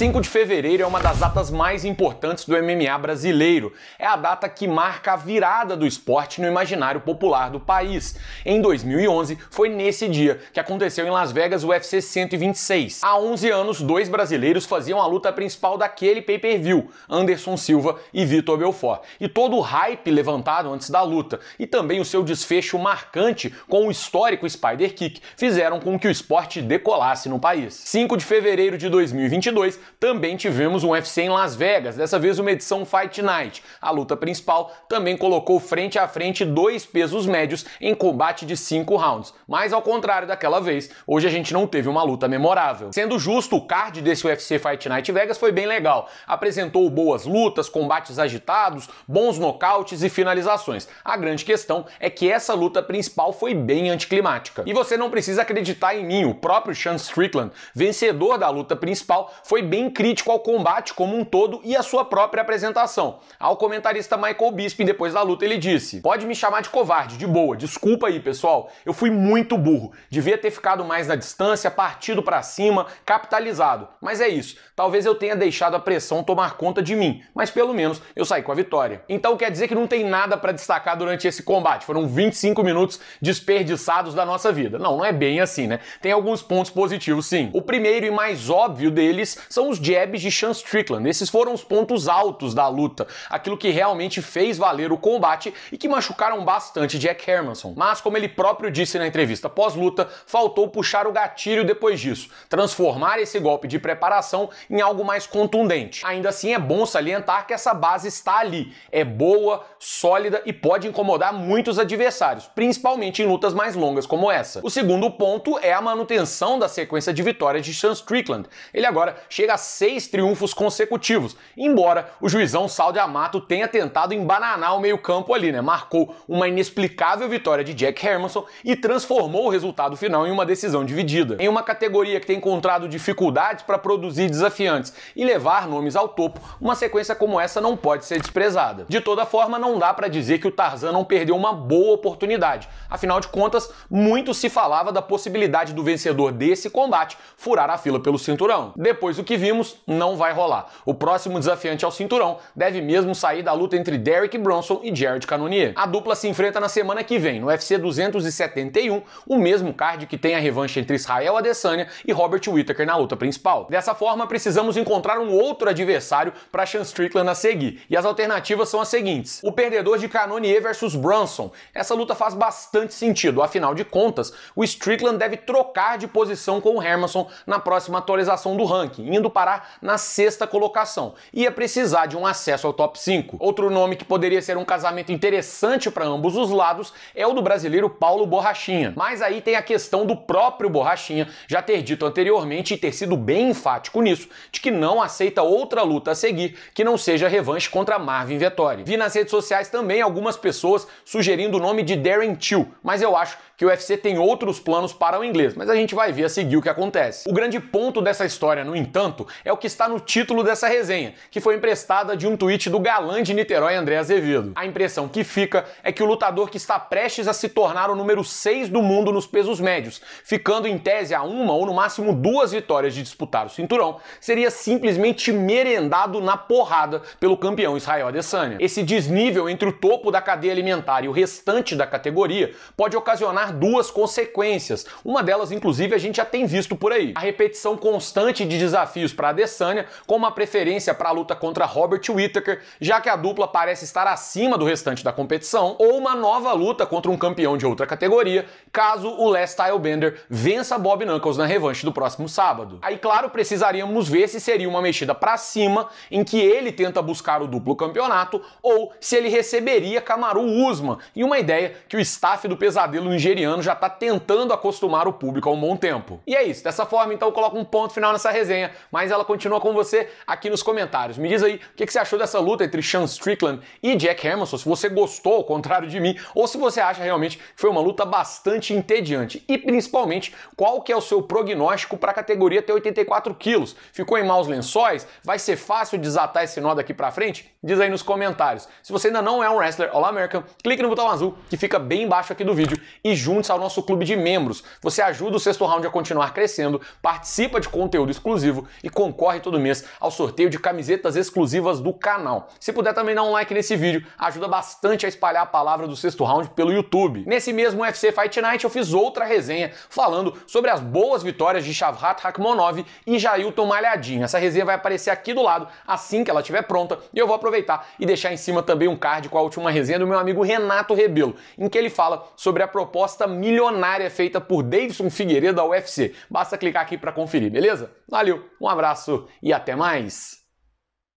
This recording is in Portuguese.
5 de fevereiro é uma das datas mais importantes do MMA brasileiro. É a data que marca a virada do esporte no imaginário popular do país. Em 2011, foi nesse dia que aconteceu em Las Vegas o UFC 126. Há 11 anos, dois brasileiros faziam a luta principal daquele pay-per-view, Anderson Silva e Vitor Belfort. E todo o hype levantado antes da luta e também o seu desfecho marcante com o histórico Spider Kick fizeram com que o esporte decolasse no país. 5 de fevereiro de 2022 também tivemos um UFC em Las Vegas, dessa vez uma edição Fight Night. A luta principal também colocou frente a frente dois pesos médios em combate de cinco rounds. Mas ao contrário daquela vez, hoje a gente não teve uma luta memorável. Sendo justo, o card desse UFC Fight Night Vegas foi bem legal. Apresentou boas lutas, combates agitados, bons nocautes e finalizações. A grande questão é que essa luta principal foi bem anticlimática. E você não precisa acreditar em mim, o próprio Sean Strickland, vencedor da luta principal, foi bem bem crítico ao combate como um todo e à sua própria apresentação. Ao comentarista Michael Bisping, depois da luta, ele disse: Pode me chamar de covarde, de boa, desculpa aí, pessoal. Eu fui muito burro. Devia ter ficado mais na distância, partido para cima, capitalizado. Mas é isso. Talvez eu tenha deixado a pressão tomar conta de mim, mas pelo menos eu saí com a vitória. Então quer dizer que não tem nada para destacar durante esse combate. Foram 25 minutos desperdiçados da nossa vida. Não, não é bem assim, né? Tem alguns pontos positivos, sim. O primeiro e mais óbvio deles são os jabs de Sean Strickland. Esses foram os pontos altos da luta, aquilo que realmente fez valer o combate e que machucaram bastante Jack Hermanson. Mas, como ele próprio disse na entrevista pós-luta, faltou puxar o gatilho depois disso, transformar esse golpe de preparação em algo mais contundente. Ainda assim, é bom salientar que essa base está ali, é boa, sólida e pode incomodar muitos adversários, principalmente em lutas mais longas como essa. O segundo ponto é a manutenção da sequência de vitórias de Sean Strickland. Ele agora chega chega a seis triunfos consecutivos, embora o juizão Saldi Amato tenha tentado embananar o meio-campo ali, né? Marcou uma inexplicável vitória de Jack Hermanson e transformou o resultado final em uma decisão dividida. Em uma categoria que tem encontrado dificuldades para produzir desafiantes e levar nomes ao topo, uma sequência como essa não pode ser desprezada. De toda forma, não dá para dizer que o Tarzan não perdeu uma boa oportunidade. Afinal de contas, muito se falava da possibilidade do vencedor desse combate furar a fila pelo cinturão. Depois o que vimos, não vai rolar. O próximo desafiante ao cinturão deve mesmo sair da luta entre Derek Bronson e Jared Cannonier. A dupla se enfrenta na semana que vem, no UFC 271, o mesmo card que tem a revanche entre Israel Adesanya e Robert Whittaker na luta principal. Dessa forma, precisamos encontrar um outro adversário para Sean Strickland a seguir, e as alternativas são as seguintes. O perdedor de Cannonier versus Bronson. Essa luta faz bastante sentido, afinal de contas, o Strickland deve trocar de posição com o Hermanson na próxima atualização do ranking, indo parar na sexta colocação. Ia precisar de um acesso ao top 5. Outro nome que poderia ser um casamento interessante para ambos os lados é o do brasileiro Paulo Borrachinha. Mas aí tem a questão do próprio Borrachinha já ter dito anteriormente e ter sido bem enfático nisso, de que não aceita outra luta a seguir que não seja revanche contra Marvin Vettori. Vi nas redes sociais também algumas pessoas sugerindo o nome de Darren Till, mas eu acho que o UFC tem outros planos para o inglês, mas a gente vai ver a seguir o que acontece. O grande ponto dessa história, no entanto, é o que está no título dessa resenha, que foi emprestada de um tweet do galã de Niterói André Azevedo. A impressão que fica é que o lutador que está prestes a se tornar o número 6 do mundo nos pesos médios, ficando em tese a uma ou no máximo duas vitórias de disputar o cinturão, seria simplesmente merendado na porrada pelo campeão Israel Adesanya. Esse desnível entre o topo da cadeia alimentar e o restante da categoria pode ocasionar duas consequências. Uma delas, inclusive, a gente já tem visto por aí. A repetição constante de desafios tiros para Adesanya, com uma preferência para a luta contra Robert Whittaker, já que a dupla parece estar acima do restante da competição, ou uma nova luta contra um campeão de outra categoria, caso o Les Bender vença Bob Knuckles na revanche do próximo sábado. Aí, claro, precisaríamos ver se seria uma mexida para cima, em que ele tenta buscar o duplo campeonato, ou se ele receberia Kamaru Usman, e uma ideia que o staff do pesadelo nigeriano já está tentando acostumar o público há um bom tempo. E é isso, dessa forma então eu coloco um ponto final nessa resenha, mas mas ela continua com você aqui nos comentários. Me diz aí o que, que você achou dessa luta entre Sean Strickland e Jack Hermanson, se você gostou, ao contrário de mim, ou se você acha realmente que foi uma luta bastante entediante. E principalmente, qual que é o seu prognóstico para a categoria até 84 quilos? Ficou em maus lençóis? Vai ser fácil desatar esse nó daqui para frente? Diz aí nos comentários. Se você ainda não é um wrestler All American, clique no botão azul que fica bem embaixo aqui do vídeo e junte-se ao nosso clube de membros. Você ajuda o sexto round a continuar crescendo, participa de conteúdo exclusivo e concorre todo mês ao sorteio de camisetas exclusivas do canal. Se puder também dar um like nesse vídeo, ajuda bastante a espalhar a palavra do sexto round pelo YouTube. Nesse mesmo UFC Fight Night eu fiz outra resenha falando sobre as boas vitórias de Shavhat Rakhmonov e Jailton Malhadinho. Essa resenha vai aparecer aqui do lado assim que ela estiver pronta e eu vou aproveitar e deixar em cima também um card com a última resenha do meu amigo Renato Rebelo, em que ele fala sobre a proposta milionária feita por Davidson Figueiredo da UFC. Basta clicar aqui para conferir, beleza? Valeu, um abraço abraço e até mais!